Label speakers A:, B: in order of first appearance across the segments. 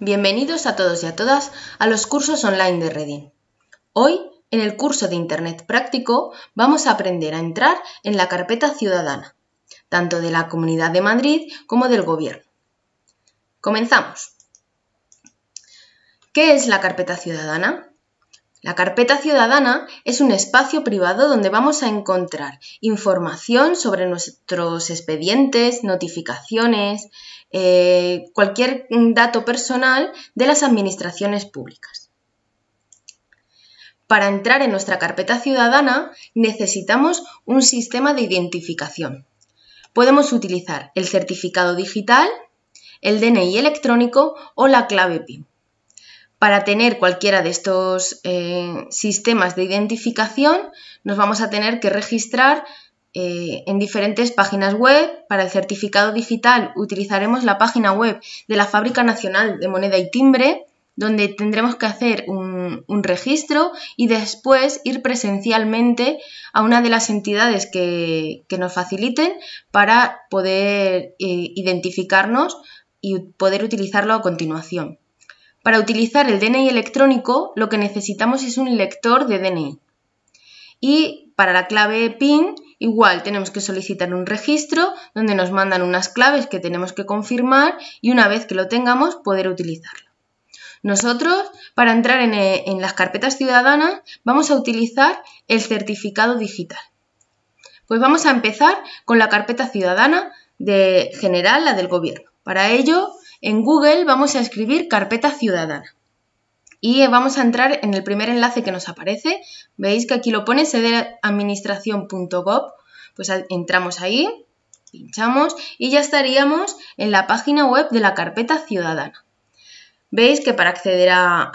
A: Bienvenidos a todos y a todas a los cursos online de Reading. Hoy, en el curso de Internet práctico, vamos a aprender a entrar en la carpeta ciudadana, tanto de la Comunidad de Madrid como del Gobierno. Comenzamos. ¿Qué es la carpeta ciudadana? La carpeta ciudadana es un espacio privado donde vamos a encontrar información sobre nuestros expedientes, notificaciones, eh, cualquier mm, dato personal de las administraciones públicas. Para entrar en nuestra carpeta ciudadana necesitamos un sistema de identificación. Podemos utilizar el certificado digital, el DNI electrónico o la clave PIN. Para tener cualquiera de estos eh, sistemas de identificación, nos vamos a tener que registrar eh, en diferentes páginas web. Para el certificado digital utilizaremos la página web de la Fábrica Nacional de Moneda y Timbre, donde tendremos que hacer un, registro y después ir presencialmente a una de las entidades que, nos faciliten para poder eh, identificarnos y poder utilizarlo a continuación. Para utilizar el DNI electrónico lo que necesitamos es un lector de DNI. Y para la clave PIN igual tenemos que solicitar un registro donde nos mandan unas claves que tenemos que confirmar y una vez que lo tengamos poder utilizarlo. Nosotros, para entrar en, eh, las carpetas ciudadanas, vamos a utilizar el certificado digital. Pues vamos a empezar con la carpeta ciudadana de general, la del gobierno. Para ello, en Google vamos a escribir carpeta ciudadana y vamos a entrar en el primer enlace que nos aparece. Veis que aquí lo pone sedeadministración.gov, Pues entramos ahí, pinchamos y ya estaríamos en la página web de la carpeta ciudadana. Veis que para acceder a,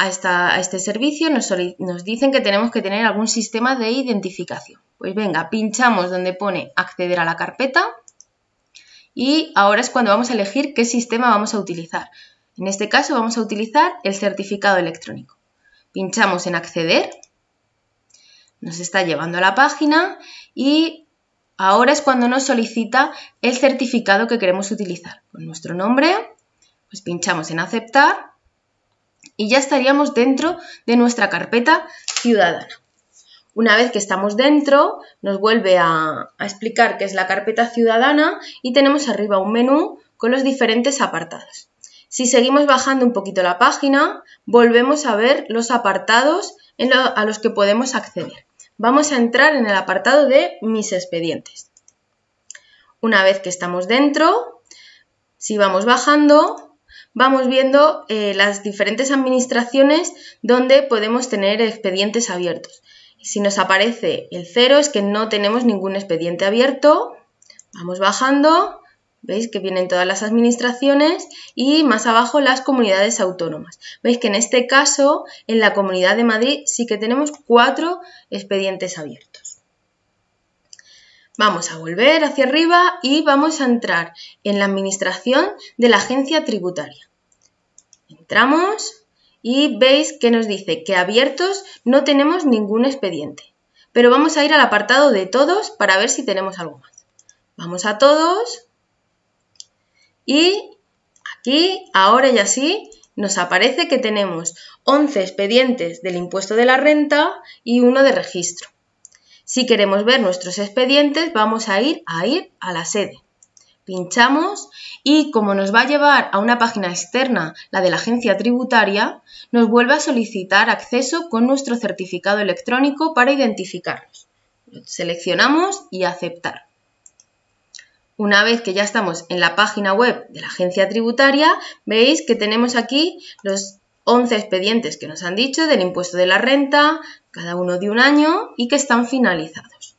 A: este servicio nos dicen que tenemos que tener algún sistema de identificación. Pues venga, pinchamos donde pone acceder a la carpeta y ahora es cuando vamos a elegir qué sistema vamos a utilizar. En este caso vamos a utilizar el certificado electrónico. Pinchamos en acceder, nos está llevando a la página y ahora es cuando nos solicita el certificado que queremos utilizar. Con nuestro nombre, pues pinchamos en aceptar y ya estaríamos dentro de nuestra carpeta ciudadana. Una vez que estamos dentro, nos vuelve a, explicar qué es la carpeta ciudadana y tenemos arriba un menú con los diferentes apartados. Si seguimos bajando un poquito la página, volvemos a ver los apartados a los que podemos acceder. Vamos a entrar en el apartado de mis expedientes. Una vez que estamos dentro, si vamos bajando, vamos viendo eh, las diferentes administraciones donde podemos tener expedientes abiertos. Si nos aparece el cero es que no tenemos ningún expediente abierto. Vamos bajando, veis que vienen todas las administraciones y más abajo las comunidades autónomas. Veis que en este caso, en la Comunidad de Madrid sí que tenemos cuatro expedientes abiertos. Vamos a volver hacia arriba y vamos a entrar en la administración de la agencia tributaria. Entramos, y veis que nos dice que abiertos no tenemos ningún expediente. Pero vamos a ir al apartado de todos para ver si tenemos algo más. Vamos a todos. Y aquí, ahora y así, nos aparece que tenemos 11 expedientes del impuesto de la renta y uno de registro. Si queremos ver nuestros expedientes, vamos a ir a ir a la sede pinchamos y como nos va a llevar a una página externa, la de la agencia tributaria, nos vuelve a solicitar acceso con nuestro certificado electrónico para identificarnos. Seleccionamos y aceptar. Una vez que ya estamos en la página web de la agencia tributaria, veis que tenemos aquí los 11 expedientes que nos han dicho del impuesto de la renta, cada uno de un año y que están finalizados.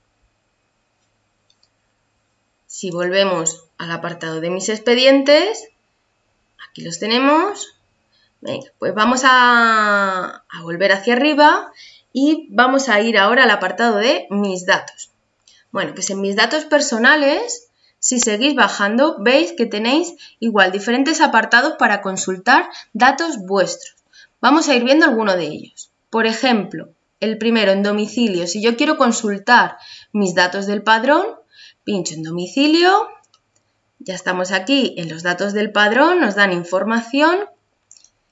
A: Si volvemos al apartado de mis expedientes. Aquí los tenemos. pues vamos a, a volver hacia arriba y vamos a ir ahora al apartado de mis datos. Bueno, pues en mis datos personales, si seguís bajando, veis que tenéis igual diferentes apartados para consultar datos vuestros. Vamos a ir viendo alguno de ellos. Por ejemplo, el primero en domicilio. Si yo quiero consultar mis datos del padrón, pincho en domicilio, ya estamos aquí en los datos del padrón, nos dan información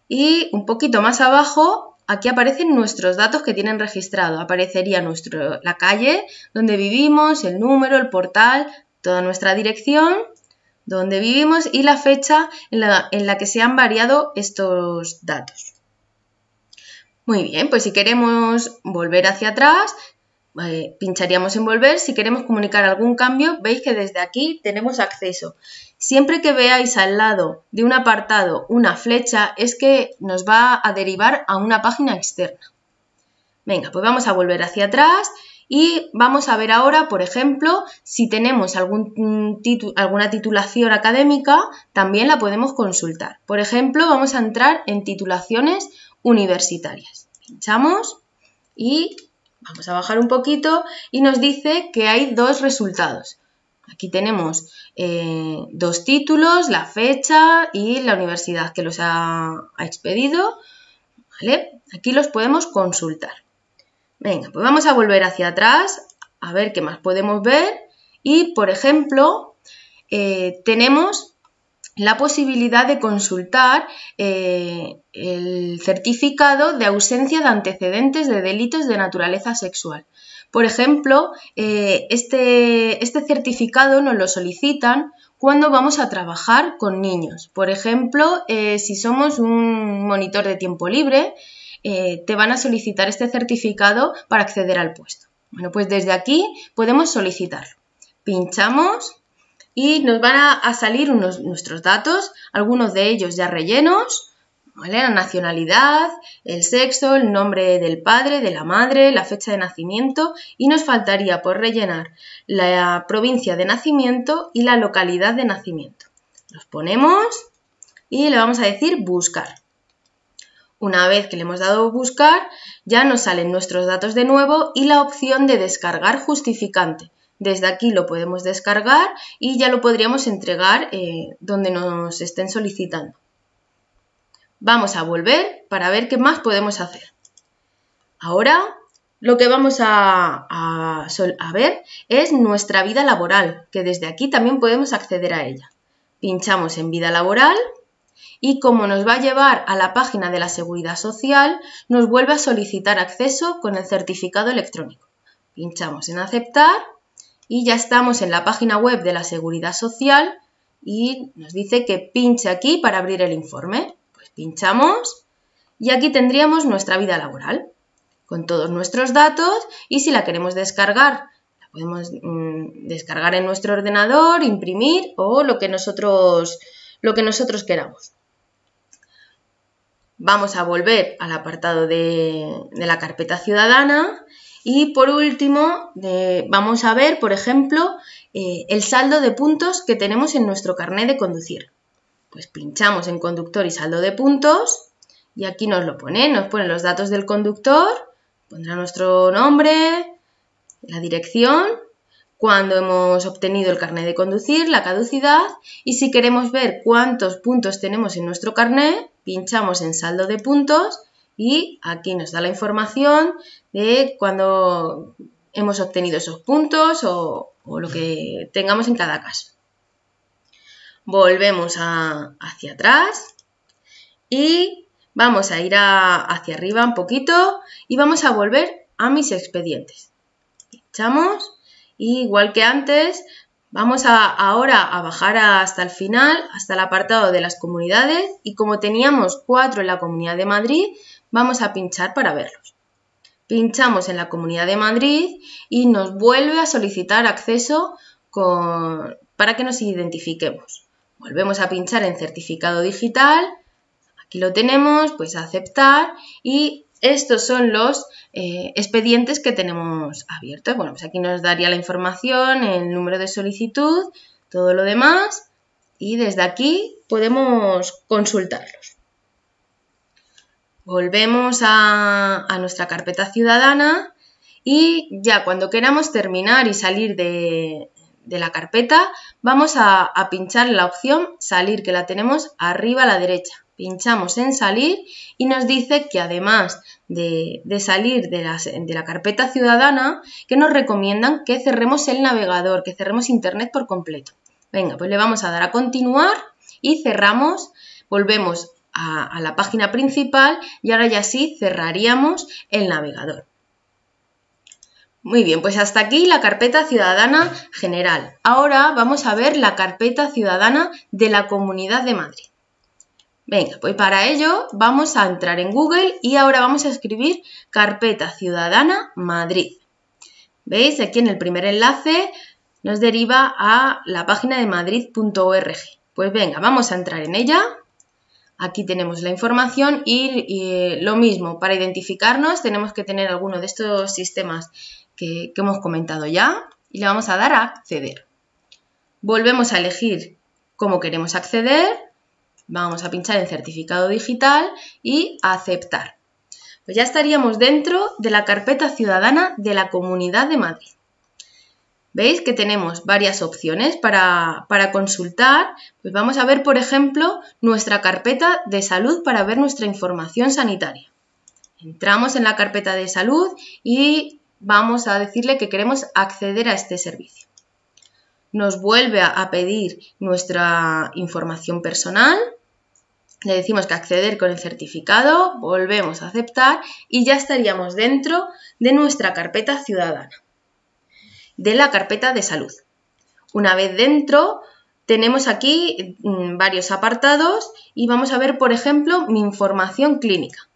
A: y un poquito más abajo aquí aparecen nuestros datos que tienen registrado. Aparecería nuestro, la calle donde vivimos, el número, el portal, toda nuestra dirección donde vivimos y la fecha en la que se han variado estos datos. Muy bien, pues si queremos volver hacia atrás, eh, pincharíamos en volver. Si queremos comunicar algún cambio, veis que desde aquí tenemos acceso. Siempre que veáis al lado de un apartado una flecha, es que nos va a derivar a una página externa. Venga, pues vamos a volver hacia atrás y vamos a ver ahora, por ejemplo, si tenemos algún alguna titulación académica, también la podemos consultar. Por ejemplo, vamos a entrar en titulaciones universitarias. Pinchamos y Vamos a bajar un poquito y nos dice que hay dos resultados. Aquí tenemos eh, dos títulos, la fecha y la universidad que los ha, expedido. Aquí los podemos consultar. Venga, pues vamos a volver hacia atrás a ver qué más podemos ver. Y, por ejemplo, eh, tenemos la posibilidad de consultar eh, el certificado de ausencia de antecedentes de delitos de naturaleza sexual. Por ejemplo, eh, este, este certificado nos lo solicitan cuando vamos a trabajar con niños. Por ejemplo, eh, si somos un monitor de tiempo libre, te van a solicitar este certificado para acceder al puesto. Bueno, pues desde aquí podemos solicitarlo. Pinchamos y nos van a, salir unos, nuestros datos, algunos de ellos ya rellenos, La nacionalidad, el sexo, el nombre del padre, de la madre, la fecha de nacimiento y nos faltaría por rellenar la provincia de nacimiento y la localidad de nacimiento. Los ponemos y le vamos a decir buscar. Una vez que le hemos dado buscar, ya nos salen nuestros datos de nuevo y la opción de descargar justificante. Desde aquí lo podemos descargar y ya lo podríamos entregar eh, donde nos estén solicitando. Vamos a volver para ver qué más podemos hacer. Ahora lo que vamos a ver es nuestra vida laboral, que desde aquí también podemos acceder a ella. Pinchamos en vida laboral y como nos va a llevar a la página de la Seguridad Social, nos vuelve a solicitar acceso con el certificado electrónico. Pinchamos en aceptar y ya estamos en la página web de la Seguridad Social y nos dice que pinche aquí para abrir el informe. Pues pinchamos y aquí tendríamos nuestra vida laboral con todos nuestros datos y si la queremos descargar, la podemos mm, descargar en nuestro ordenador, imprimir o lo que nosotros, lo que nosotros queramos. Vamos a volver al apartado de la carpeta ciudadana y por último, vamos a ver, por ejemplo, eh, el saldo de puntos que tenemos en nuestro carnet de conducir. Pues pinchamos en conductor y saldo de puntos y aquí nos lo pone, nos pone los datos del conductor, pondrá nuestro nombre, la dirección, cuando hemos obtenido el carnet de conducir, la caducidad y si queremos ver cuántos puntos tenemos en nuestro carnet, pinchamos en saldo de puntos y aquí nos da la información de cuando hemos obtenido esos puntos o, lo que tengamos en cada caso. Volvemos hacia atrás y vamos a ir hacia arriba un poquito y vamos a volver a mis expedientes. Echamos igual que antes Vamos ahora a bajar hasta el final, hasta el apartado de las comunidades y como teníamos cuatro en la Comunidad de Madrid, Vamos a pinchar para verlos. Pinchamos en la Comunidad de Madrid y nos vuelve a solicitar acceso para que nos identifiquemos. Volvemos a pinchar en certificado digital. Aquí lo tenemos, pues aceptar y estos son los eh, expedientes que tenemos abiertos. Bueno, pues aquí nos daría la información, el número de solicitud, todo lo demás y desde aquí podemos consultarlos. Volvemos a, nuestra carpeta ciudadana y ya cuando queramos terminar y salir de, la carpeta, vamos a, pinchar la opción salir, que la tenemos arriba a la derecha. Pinchamos en salir y nos dice que además de, salir de la, de la, carpeta ciudadana, que nos recomiendan que cerremos el navegador, que cerremos Internet por completo. Venga, pues le vamos a dar a continuar y cerramos, volvemos a, la página principal y ahora ya sí cerraríamos el navegador. Muy bien, pues hasta aquí la carpeta ciudadana general. Ahora vamos a ver la carpeta ciudadana de la Comunidad de Madrid. Venga, pues para ello vamos a entrar en Google y ahora vamos a escribir carpeta ciudadana Madrid. ¿Veis? Aquí en el primer enlace nos deriva a la página de madrid.org. Pues venga, vamos a entrar en ella. Aquí tenemos la información y, eh, lo mismo, para identificarnos tenemos que tener alguno de estos sistemas que, que hemos comentado ya y le vamos a dar a acceder. Volvemos a elegir cómo queremos acceder, vamos a pinchar en certificado digital y a aceptar. Pues ya estaríamos dentro de la carpeta ciudadana de la Comunidad de Madrid. ¿Veis que tenemos varias opciones para, para consultar? Pues vamos a ver, por ejemplo, nuestra carpeta de salud para ver nuestra información sanitaria. Entramos en la carpeta de salud y vamos a decirle que queremos acceder a este servicio. Nos vuelve a pedir nuestra información personal, le decimos que acceder con el certificado, volvemos a aceptar y ya estaríamos dentro de nuestra carpeta ciudadana de la carpeta de salud. Una vez dentro, tenemos aquí mm, varios apartados y vamos a ver, por ejemplo, mi información clínica.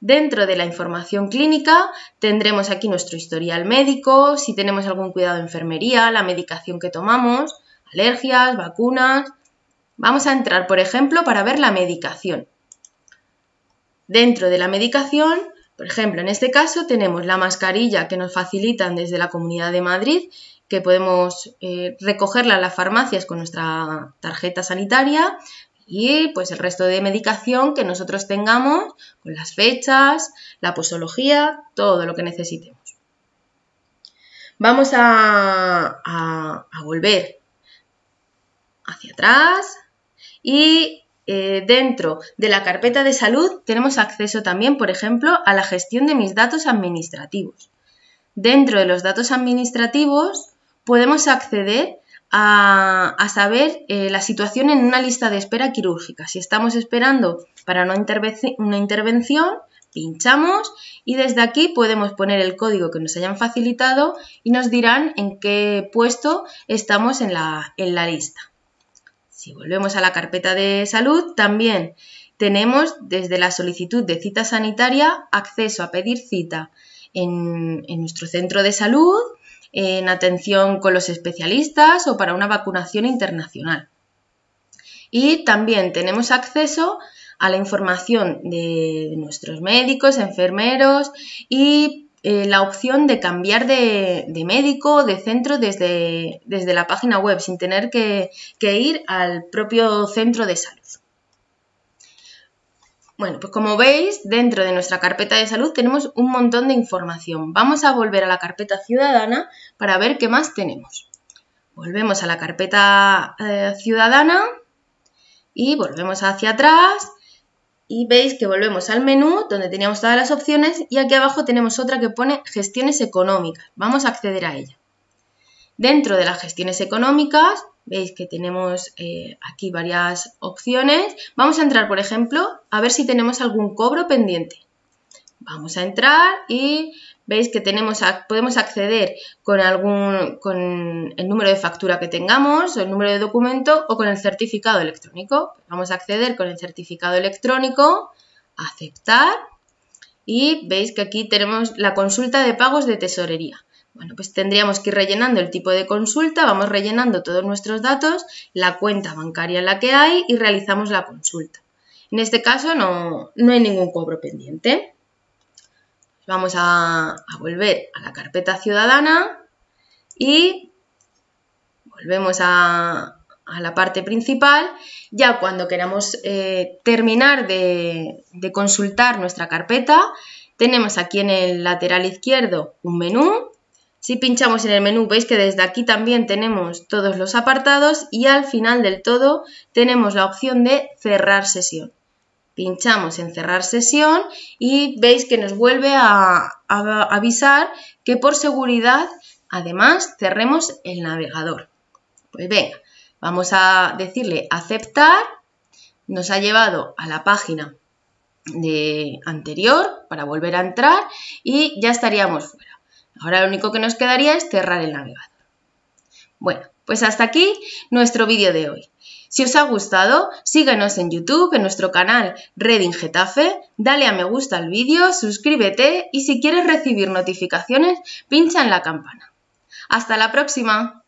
A: Dentro de la información clínica tendremos aquí nuestro historial médico, si tenemos algún cuidado de enfermería, la medicación que tomamos, alergias, vacunas. Vamos a entrar, por ejemplo, para ver la medicación. Dentro de la medicación por ejemplo, en este caso tenemos la mascarilla que nos facilitan desde la Comunidad de Madrid, que podemos eh, recogerla en las farmacias con nuestra tarjeta sanitaria y pues el resto de medicación que nosotros tengamos con las fechas, la posología, todo lo que necesitemos. Vamos a volver hacia atrás y eh, dentro de la carpeta de salud tenemos acceso también, por ejemplo, a la gestión de mis datos administrativos. Dentro de los datos administrativos podemos acceder a, saber eh, la situación en una lista de espera quirúrgica. Si estamos esperando para una, intervención, pinchamos y desde aquí podemos poner el código que nos hayan facilitado y nos dirán en qué puesto estamos en la lista. Si volvemos a la carpeta de salud, también tenemos desde la solicitud de cita sanitaria acceso a pedir cita en, nuestro centro de salud, en atención con los especialistas o para una vacunación internacional. Y también tenemos acceso a la información de nuestros médicos, enfermeros y eh, la opción de cambiar de, médico médico, de centro desde, la página web, sin tener que, ir al propio centro de salud. Bueno, pues como veis, dentro de nuestra carpeta de salud tenemos un montón de información. Vamos a volver a la carpeta ciudadana para ver qué más tenemos. Volvemos a la carpeta eh, ciudadana y volvemos hacia atrás y veis que volvemos al menú donde teníamos todas las opciones y aquí abajo tenemos otra que pone gestiones económicas. Vamos a acceder a ella. Dentro de las gestiones económicas veis que tenemos eh, aquí varias opciones. Vamos a entrar, por ejemplo, a ver si tenemos algún cobro pendiente. Vamos a entrar y veis que tenemos, podemos acceder con, algún, con el número de factura que tengamos, o el número de documento o con el certificado electrónico. Vamos a acceder con el certificado electrónico, aceptar y veis que aquí tenemos la consulta de pagos de tesorería. Bueno, pues tendríamos que ir rellenando el tipo de consulta, vamos rellenando todos nuestros datos, la cuenta bancaria en la que hay y realizamos la consulta. En este caso no hay ningún cobro pendiente. Vamos a, volver a la carpeta ciudadana y volvemos a, la parte principal, ya cuando queramos eh, terminar de, de, consultar nuestra carpeta, tenemos aquí en el lateral izquierdo un menú. Si pinchamos en el menú, veis que desde aquí también tenemos todos los apartados y al final del todo tenemos la opción de cerrar sesión pinchamos en cerrar sesión y veis que nos vuelve a, avisar que por seguridad además cerremos el navegador. Pues venga, vamos a decirle aceptar, nos ha llevado a la página de anterior para volver a entrar y ya estaríamos fuera. Ahora lo único que nos quedaría es cerrar el navegador. Bueno, pues hasta aquí nuestro vídeo de hoy. Si os ha gustado, síguenos en YouTube, en nuestro canal Reading Getafe, dale a me gusta al vídeo, suscríbete y si quieres recibir notificaciones, pincha en la campana. ¡Hasta la próxima!